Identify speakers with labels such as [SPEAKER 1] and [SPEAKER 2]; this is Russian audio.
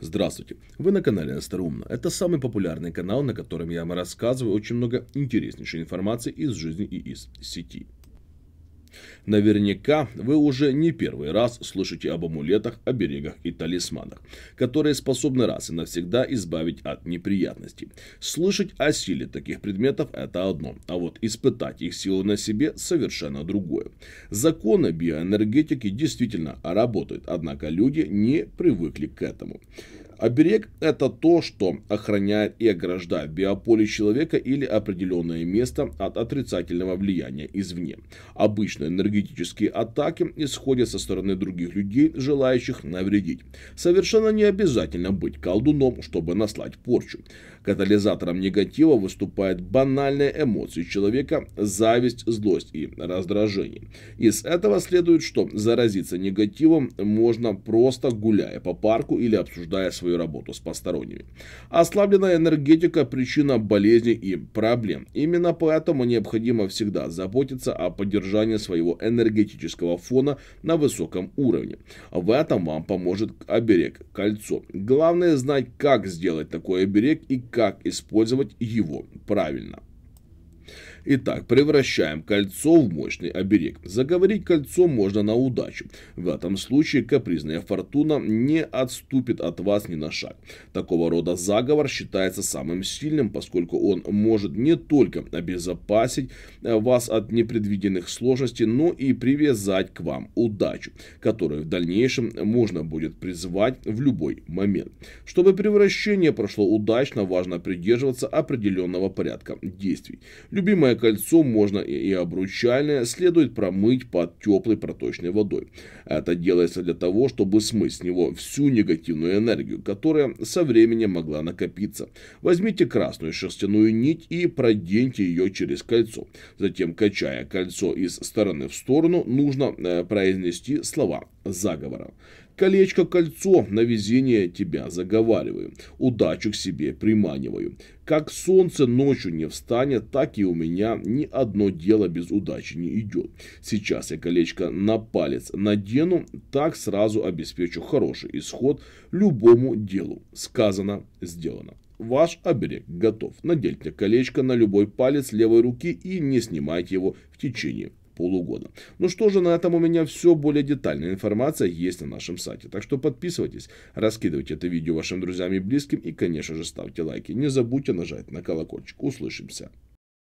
[SPEAKER 1] Здравствуйте, вы на канале Остроумно. Это самый популярный канал, на котором я вам рассказываю очень много интереснейшей информации из жизни и из сети. Наверняка вы уже не первый раз слышите об амулетах, оберегах и талисманах, которые способны раз и навсегда избавить от неприятностей. Слышать о силе таких предметов – это одно, а вот испытать их силу на себе – совершенно другое. Законы биоэнергетики действительно работают, однако люди не привыкли к этому. Оберег – это то, что охраняет и ограждает биополе человека или определенное место от отрицательного влияния извне. Обычно энергетические атаки исходят со стороны других людей, желающих навредить. Совершенно не обязательно быть колдуном, чтобы наслать порчу. Катализатором негатива выступают банальные эмоции человека – зависть, злость и раздражение. Из этого следует, что заразиться негативом можно просто гуляя по парку или обсуждая свои свою работу с посторонними. Ослабленная энергетика – причина болезней и проблем. Именно поэтому необходимо всегда заботиться о поддержании своего энергетического фона на высоком уровне. В этом вам поможет оберег кольцо. Главное знать, как сделать такой оберег и как использовать его правильно. Итак, превращаем кольцо в мощный оберег. Заговорить кольцо можно на удачу. В этом случае капризная фортуна не отступит от вас ни на шаг. Такого рода заговор считается самым сильным, поскольку он может не только обезопасить э, вас от непредвиденных сложностей, но и привязать к вам удачу, которую в дальнейшем можно будет призвать в любой момент. Чтобы превращение прошло удачно, важно придерживаться определенного порядка действий. Любимое кольцо можно и обручальное следует промыть под теплой проточной водой. Это делается для того, чтобы смыть с него всю негативную энергию, которая со временем могла накопиться. Возьмите красную шерстяную нить и проденьте ее через кольцо. Затем, качая кольцо из стороны в сторону, нужно э, произнести слова заговора. Колечко-кольцо на везение тебя заговариваю, удачу к себе приманиваю. Как солнце ночью не встанет, так и у меня ни одно дело без удачи не идет. Сейчас я колечко на палец надену, так сразу обеспечу хороший исход любому делу. Сказано, сделано. Ваш оберег готов. Надельте колечко на любой палец левой руки и не снимайте его в течение полугода. Ну что же, на этом у меня все. Более детальная информация есть на нашем сайте. Так что подписывайтесь, раскидывайте это видео вашим друзьям и близким и, конечно же, ставьте лайки. Не забудьте нажать на колокольчик. Услышимся.